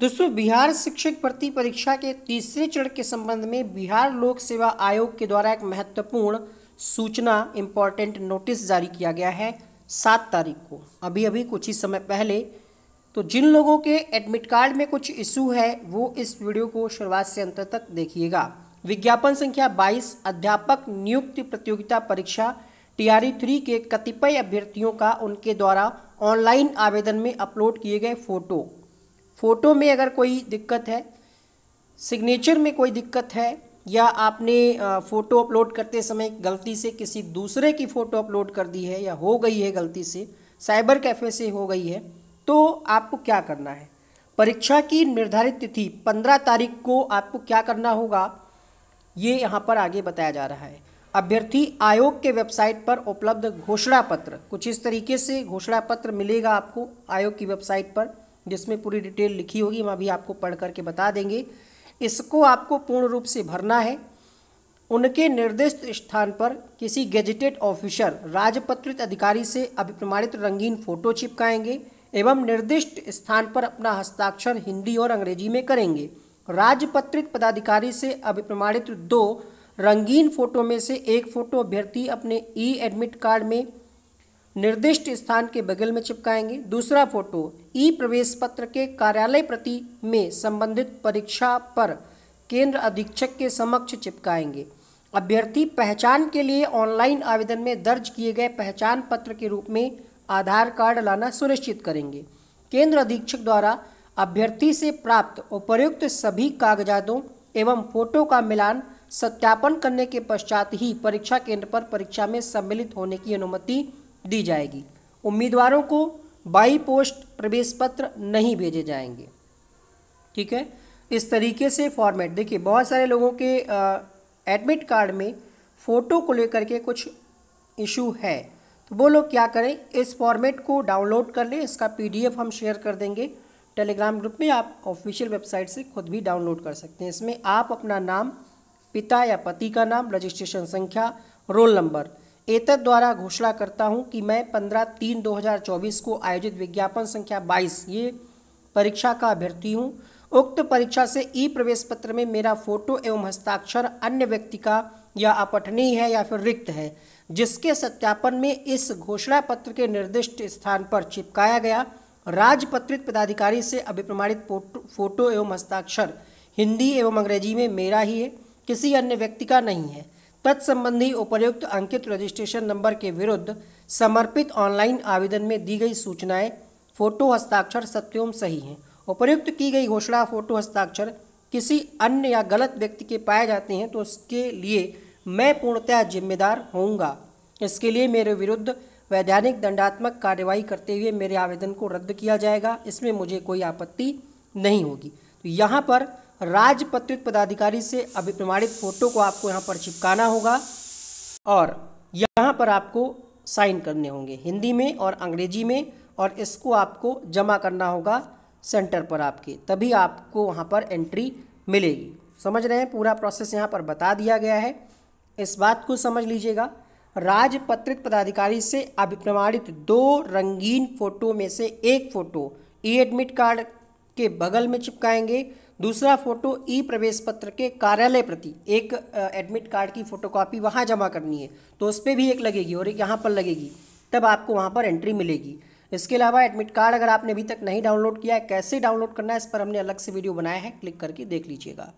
दोस्तों बिहार शिक्षक भर्ती परीक्षा के तीसरे चरण के संबंध में बिहार लोक सेवा आयोग के द्वारा एक महत्वपूर्ण सूचना इम्पॉर्टेंट नोटिस जारी किया गया है सात तारीख को अभी अभी कुछ ही समय पहले तो जिन लोगों के एडमिट कार्ड में कुछ इशू है वो इस वीडियो को शुरुआत से अंत तक देखिएगा विज्ञापन संख्या 22 अध्यापक नियुक्ति प्रतियोगिता परीक्षा टीआरई थ्री के कतिपय अभ्यर्थियों का उनके द्वारा ऑनलाइन आवेदन में अपलोड किए गए फोटो फ़ोटो में अगर कोई दिक्कत है सिग्नेचर में कोई दिक्कत है या आपने फ़ोटो अपलोड करते समय गलती से किसी दूसरे की फ़ोटो अपलोड कर दी है या हो गई है गलती से साइबर कैफ़े से हो गई है तो आपको क्या करना है परीक्षा की निर्धारित तिथि 15 तारीख को आपको क्या करना होगा ये यहाँ पर आगे बताया जा रहा है अभ्यर्थी आयोग के वेबसाइट पर उपलब्ध घोषणा पत्र कुछ इस तरीके से घोषणा पत्र मिलेगा आपको आयोग की वेबसाइट पर जिसमें पूरी डिटेल लिखी होगी हम अभी आपको पढ़ करके बता देंगे इसको आपको पूर्ण रूप से भरना है उनके निर्दिष्ट स्थान पर किसी गेजेटेड ऑफिसर राजपत्रित अधिकारी से अभिप्रमाणित रंगीन फोटो चिपकाएंगे एवं निर्दिष्ट स्थान पर अपना हस्ताक्षर हिंदी और अंग्रेजी में करेंगे राजपत्रित पदाधिकारी से अभिप्रमाणित दो रंगीन फोटो में से एक फोटो अभ्यर्थी अपने ई एडमिट कार्ड में निर्दिष्ट स्थान के बगल में चिपकाएंगे दूसरा फोटो ई प्रवेश पत्र के कार्यालय प्रति में संबंधित परीक्षा पर केंद्र अधीक्षक के समक्ष चिपकाएंगे अभ्यर्थी पहचान के लिए ऑनलाइन आवेदन में दर्ज किए गए पहचान पत्र के रूप में आधार कार्ड लाना सुनिश्चित करेंगे केंद्र अधीक्षक द्वारा अभ्यर्थी से प्राप्त उपयुक्त सभी कागजातों एवं फोटो का मिलान सत्यापन करने के पश्चात ही परीक्षा केंद्र पर परीक्षा में सम्मिलित होने की अनुमति दी जाएगी उम्मीदवारों को बाई पोस्ट प्रवेश पत्र नहीं भेजे जाएंगे ठीक है इस तरीके से फॉर्मेट देखिए बहुत सारे लोगों के एडमिट कार्ड में फ़ोटो को लेकर के कुछ इशू है तो वो लोग क्या करें इस फॉर्मेट को डाउनलोड कर लें इसका पीडीएफ हम शेयर कर देंगे टेलीग्राम ग्रुप में आप ऑफिशियल वेबसाइट से खुद भी डाउनलोड कर सकते हैं इसमें आप अपना नाम पिता या पति का नाम रजिस्ट्रेशन संख्या रोल नंबर एतद द्वारा घोषणा करता हूं कि मैं 15 तीन 2024 को आयोजित विज्ञापन संख्या 22 ये परीक्षा का अभ्यर्थी हूं उक्त परीक्षा से ई प्रवेश पत्र में मेरा फोटो एवं हस्ताक्षर अन्य व्यक्ति का या अपठनीय है या फिर रिक्त है जिसके सत्यापन में इस घोषणा पत्र के निर्दिष्ट स्थान पर चिपकाया गया राजपत्रित पदाधिकारी से अभिप्रमाणित फोटो एवं हस्ताक्षर हिंदी एवं अंग्रेजी में मेरा ही है किसी अन्य व्यक्ति का नहीं है तत्संबंधी उपयुक्त अंकित रजिस्ट्रेशन नंबर के विरुद्ध समर्पित ऑनलाइन आवेदन में दी गई सूचनाएं फोटो हस्ताक्षर सत्योम सही हैं उपयुक्त की गई घोषणा फोटो हस्ताक्षर किसी अन्य या गलत व्यक्ति के पाए जाते हैं तो उसके लिए मैं पूर्णतः जिम्मेदार होऊंगा इसके लिए मेरे विरुद्ध वैधानिक दंडात्मक कार्यवाही करते हुए मेरे आवेदन को रद्द किया जाएगा इसमें मुझे कोई आपत्ति नहीं होगी तो यहाँ पर राजपत्रित पदाधिकारी से अभिप्रमाणित फोटो को आपको यहाँ पर चिपकाना होगा और यहाँ पर आपको साइन करने होंगे हिंदी में और अंग्रेजी में और इसको आपको जमा करना होगा सेंटर पर आपके तभी आपको वहाँ पर एंट्री मिलेगी समझ रहे हैं पूरा प्रोसेस यहाँ पर बता दिया गया है इस बात को समझ लीजिएगा राजपत्रित पदाधिकारी से अभिप्रमाणित दो रंगीन फोटो में से एक फ़ोटो ई एडमिट कार्ड के बगल में चिपकाएंगे दूसरा फोटो ई प्रवेश पत्र के कार्यालय प्रति एक एडमिट कार्ड की फोटोकॉपी वहाँ जमा करनी है तो उस पर भी एक लगेगी और एक यहाँ पर लगेगी तब आपको वहाँ पर एंट्री मिलेगी इसके अलावा एडमिट कार्ड अगर आपने अभी तक नहीं डाउनलोड किया है कैसे डाउनलोड करना है इस पर हमने अलग से वीडियो बनाया है क्लिक करके देख लीजिएगा